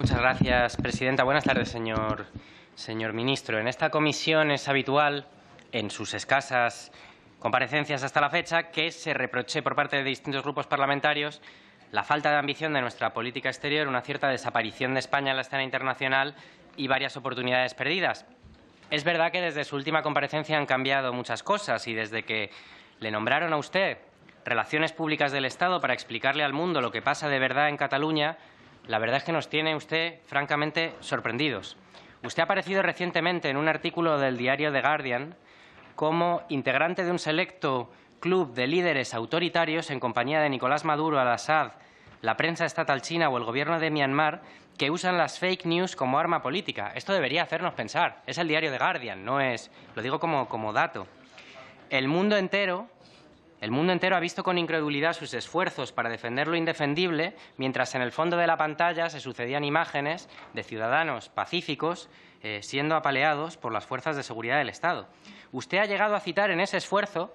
Muchas gracias, presidenta. Buenas tardes, señor, señor ministro. En esta comisión es habitual, en sus escasas comparecencias hasta la fecha, que se reproche por parte de distintos grupos parlamentarios la falta de ambición de nuestra política exterior, una cierta desaparición de España en la escena internacional y varias oportunidades perdidas. Es verdad que desde su última comparecencia han cambiado muchas cosas y desde que le nombraron a usted Relaciones Públicas del Estado para explicarle al mundo lo que pasa de verdad en Cataluña, la verdad es que nos tiene usted francamente sorprendidos. Usted ha aparecido recientemente en un artículo del diario The Guardian como integrante de un selecto club de líderes autoritarios en compañía de Nicolás Maduro, al-Assad, la prensa estatal china o el gobierno de Myanmar que usan las fake news como arma política. Esto debería hacernos pensar. Es el diario The Guardian, no es... Lo digo como, como dato. El mundo entero el mundo entero ha visto con incredulidad sus esfuerzos para defender lo indefendible, mientras en el fondo de la pantalla se sucedían imágenes de ciudadanos pacíficos eh, siendo apaleados por las fuerzas de seguridad del Estado. Usted ha llegado a citar en ese esfuerzo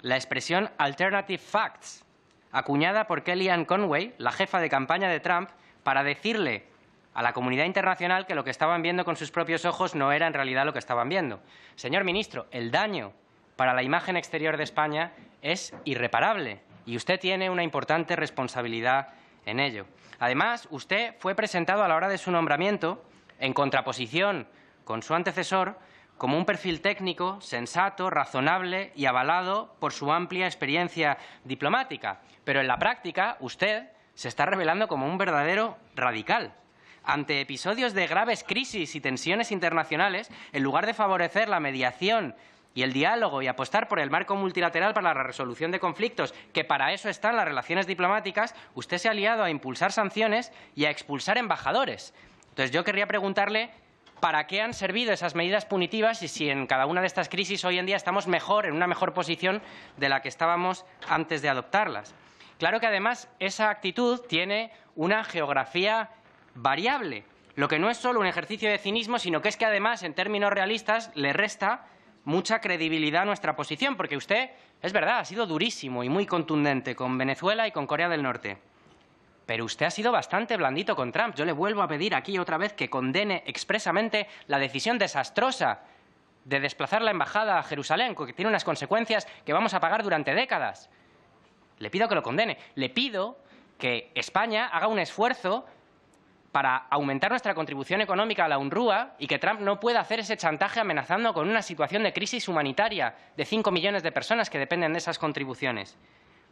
la expresión alternative facts, acuñada por Kellyanne Conway, la jefa de campaña de Trump, para decirle a la comunidad internacional que lo que estaban viendo con sus propios ojos no era en realidad lo que estaban viendo. Señor ministro, el daño para la imagen exterior de España es irreparable y usted tiene una importante responsabilidad en ello. Además, usted fue presentado a la hora de su nombramiento, en contraposición con su antecesor, como un perfil técnico, sensato, razonable y avalado por su amplia experiencia diplomática. Pero en la práctica, usted se está revelando como un verdadero radical. Ante episodios de graves crisis y tensiones internacionales, en lugar de favorecer la mediación y el diálogo y apostar por el marco multilateral para la resolución de conflictos, que para eso están las relaciones diplomáticas, usted se ha aliado a impulsar sanciones y a expulsar embajadores. Entonces yo querría preguntarle para qué han servido esas medidas punitivas y si en cada una de estas crisis hoy en día estamos mejor, en una mejor posición de la que estábamos antes de adoptarlas. Claro que además esa actitud tiene una geografía variable, lo que no es solo un ejercicio de cinismo, sino que es que además, en términos realistas, le resta mucha credibilidad a nuestra posición, porque usted, es verdad, ha sido durísimo y muy contundente con Venezuela y con Corea del Norte. Pero usted ha sido bastante blandito con Trump. Yo le vuelvo a pedir aquí otra vez que condene expresamente la decisión desastrosa de desplazar la embajada a Jerusalén, que tiene unas consecuencias que vamos a pagar durante décadas. Le pido que lo condene. Le pido que España haga un esfuerzo para aumentar nuestra contribución económica a la UNRWA y que Trump no pueda hacer ese chantaje amenazando con una situación de crisis humanitaria de 5 millones de personas que dependen de esas contribuciones.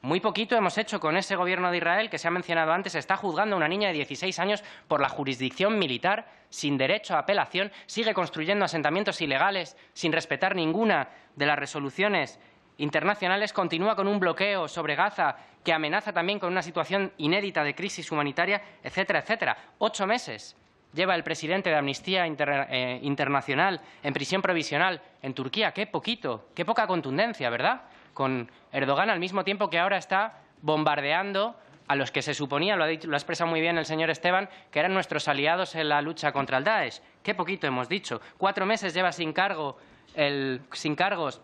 Muy poquito hemos hecho con ese gobierno de Israel que se ha mencionado antes, está juzgando a una niña de 16 años por la jurisdicción militar, sin derecho a apelación, sigue construyendo asentamientos ilegales, sin respetar ninguna de las resoluciones internacionales continúa con un bloqueo sobre Gaza que amenaza también con una situación inédita de crisis humanitaria, etcétera, etcétera. Ocho meses lleva el presidente de Amnistía eh, Internacional en prisión provisional en Turquía. Qué poquito, qué poca contundencia, ¿verdad? Con Erdogan al mismo tiempo que ahora está bombardeando a los que se suponía, lo ha, expresado muy bien el señor Esteban, que eran nuestros aliados en la lucha contra el Daesh. Qué poquito hemos dicho. Cuatro meses lleva sin cargo el, sin cargos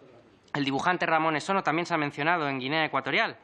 el dibujante Ramón Esono también se ha mencionado en Guinea Ecuatorial.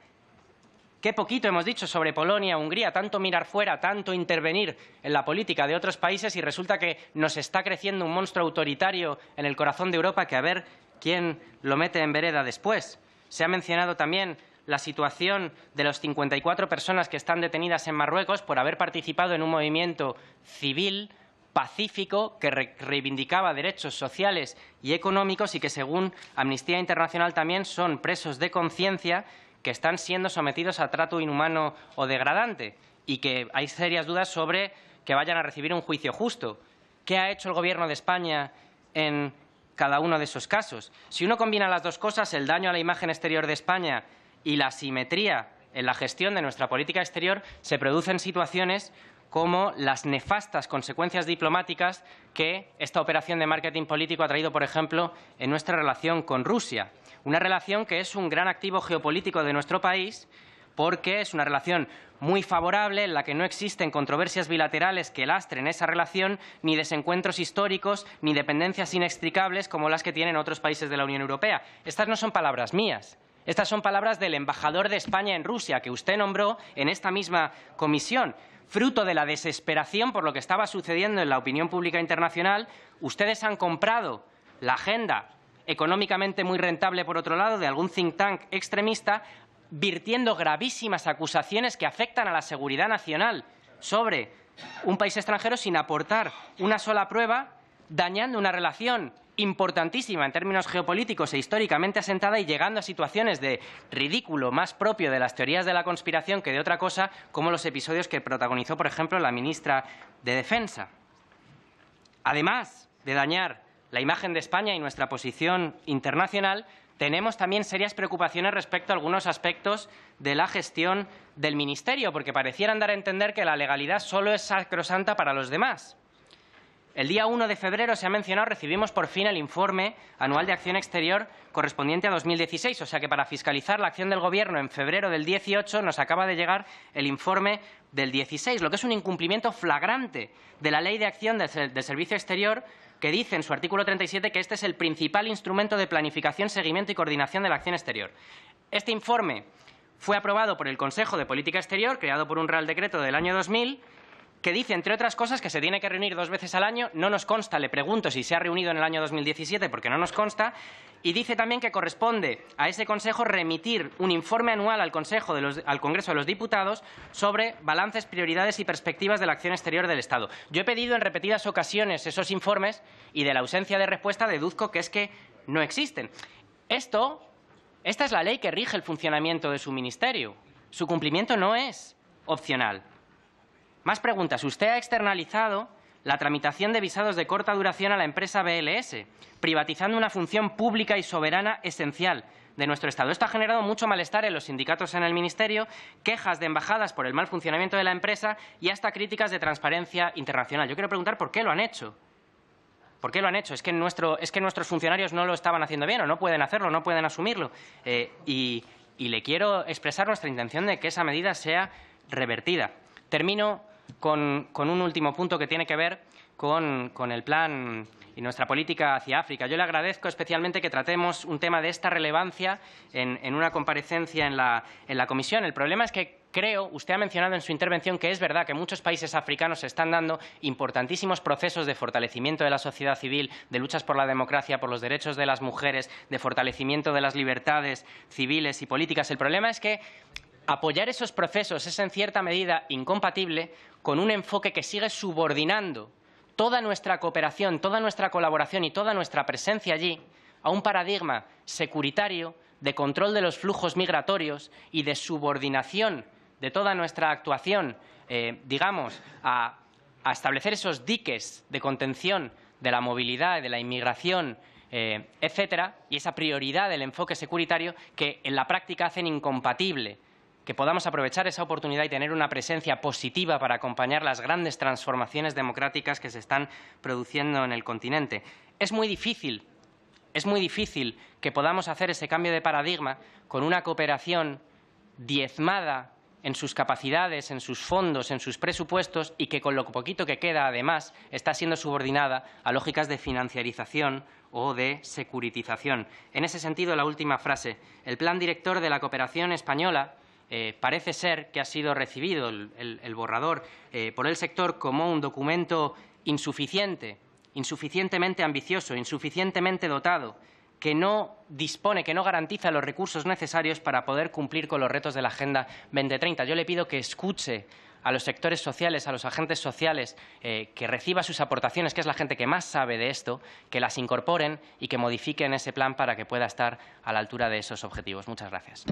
Qué poquito hemos dicho sobre Polonia, Hungría, tanto mirar fuera, tanto intervenir en la política de otros países y resulta que nos está creciendo un monstruo autoritario en el corazón de Europa que a ver quién lo mete en vereda después. Se ha mencionado también la situación de las 54 personas que están detenidas en Marruecos por haber participado en un movimiento civil pacífico que reivindicaba derechos sociales y económicos y que, según Amnistía Internacional, también son presos de conciencia que están siendo sometidos a trato inhumano o degradante y que hay serias dudas sobre que vayan a recibir un juicio justo. ¿Qué ha hecho el Gobierno de España en cada uno de esos casos? Si uno combina las dos cosas, el daño a la imagen exterior de España y la asimetría en la gestión de nuestra política exterior, se producen situaciones como las nefastas consecuencias diplomáticas que esta operación de marketing político ha traído, por ejemplo, en nuestra relación con Rusia. Una relación que es un gran activo geopolítico de nuestro país porque es una relación muy favorable en la que no existen controversias bilaterales que lastren esa relación, ni desencuentros históricos, ni dependencias inextricables como las que tienen otros países de la Unión Europea. Estas no son palabras mías, estas son palabras del embajador de España en Rusia, que usted nombró en esta misma comisión. Fruto de la desesperación por lo que estaba sucediendo en la opinión pública internacional, ustedes han comprado la agenda económicamente muy rentable, por otro lado, de algún think tank extremista, virtiendo gravísimas acusaciones que afectan a la seguridad nacional sobre un país extranjero sin aportar una sola prueba, dañando una relación importantísima en términos geopolíticos e históricamente asentada y llegando a situaciones de ridículo más propio de las teorías de la conspiración que de otra cosa, como los episodios que protagonizó, por ejemplo, la ministra de Defensa. Además de dañar la imagen de España y nuestra posición internacional, tenemos también serias preocupaciones respecto a algunos aspectos de la gestión del Ministerio, porque parecieran dar a entender que la legalidad solo es sacrosanta para los demás. El día 1 de febrero, se ha mencionado, recibimos por fin el informe anual de acción exterior correspondiente a 2016. O sea que para fiscalizar la acción del Gobierno en febrero del 18 nos acaba de llegar el informe del 16, lo que es un incumplimiento flagrante de la Ley de Acción del, Servicio Exterior que dice en su artículo 37 que este es el principal instrumento de planificación, seguimiento y coordinación de la acción exterior. Este informe fue aprobado por el Consejo de Política Exterior, creado por un Real Decreto del año 2000, que dice, entre otras cosas, que se tiene que reunir dos veces al año. No nos consta, le pregunto si se ha reunido en el año 2017, porque no nos consta. Y dice también que corresponde a ese Consejo remitir un informe anual al, Consejo al Congreso de los Diputados sobre balances, prioridades y perspectivas de la acción exterior del Estado. Yo he pedido en repetidas ocasiones esos informes y de la ausencia de respuesta deduzco que es que no existen. Esto, esta es la ley que rige el funcionamiento de su ministerio. Su cumplimiento no es opcional. Más preguntas. Usted ha externalizado la tramitación de visados de corta duración a la empresa BLS, privatizando una función pública y soberana esencial de nuestro Estado. Esto ha generado mucho malestar en los sindicatos en el Ministerio, quejas de embajadas por el mal funcionamiento de la empresa y hasta críticas de transparencia internacional. Yo quiero preguntar por qué lo han hecho. ¿Por qué lo han hecho? ¿Es que, nuestros funcionarios no lo estaban haciendo bien o no pueden hacerlo, no pueden asumirlo? Eh, y, y le quiero expresar nuestra intención de que esa medida sea revertida. Termino con, un último punto que tiene que ver con, el plan y nuestra política hacia África. Yo le agradezco especialmente que tratemos un tema de esta relevancia en, una comparecencia en la, en la comisión. El problema es que creo, usted ha mencionado en su intervención que es verdad que muchos países africanos están dando importantísimos procesos de fortalecimiento de la sociedad civil, de luchas por la democracia, por los derechos de las mujeres, de fortalecimiento de las libertades civiles y políticas. El problema es que Apoyar esos procesos es en cierta medida incompatible con un enfoque que sigue subordinando toda nuestra cooperación, toda nuestra colaboración y toda nuestra presencia allí a un paradigma securitario de control de los flujos migratorios y de subordinación de toda nuestra actuación, eh, digamos, a, establecer esos diques de contención de la movilidad, de la inmigración, eh, etcétera, y esa prioridad del enfoque securitario que en la práctica hacen incompatible que podamos aprovechar esa oportunidad y tener una presencia positiva para acompañar las grandes transformaciones democráticas que se están produciendo en el continente. Es muy difícil, es muy difícil que podamos hacer ese cambio de paradigma con una cooperación diezmada en sus capacidades, en sus fondos, en sus presupuestos y que con lo poquito que queda, además, está siendo subordinada a lógicas de financiarización o de securitización. En ese sentido, la última frase. El plan director de la cooperación española eh, parece ser que ha sido recibido el, borrador eh, por el sector como un documento insuficiente, insuficientemente ambicioso, insuficientemente dotado, que no dispone, que no garantiza los recursos necesarios para poder cumplir con los retos de la Agenda 2030. Yo le pido que escuche a los sectores sociales, a los agentes sociales, eh, que reciba sus aportaciones, que es la gente que más sabe de esto, que las incorporen y que modifiquen ese plan para que pueda estar a la altura de esos objetivos. Muchas gracias.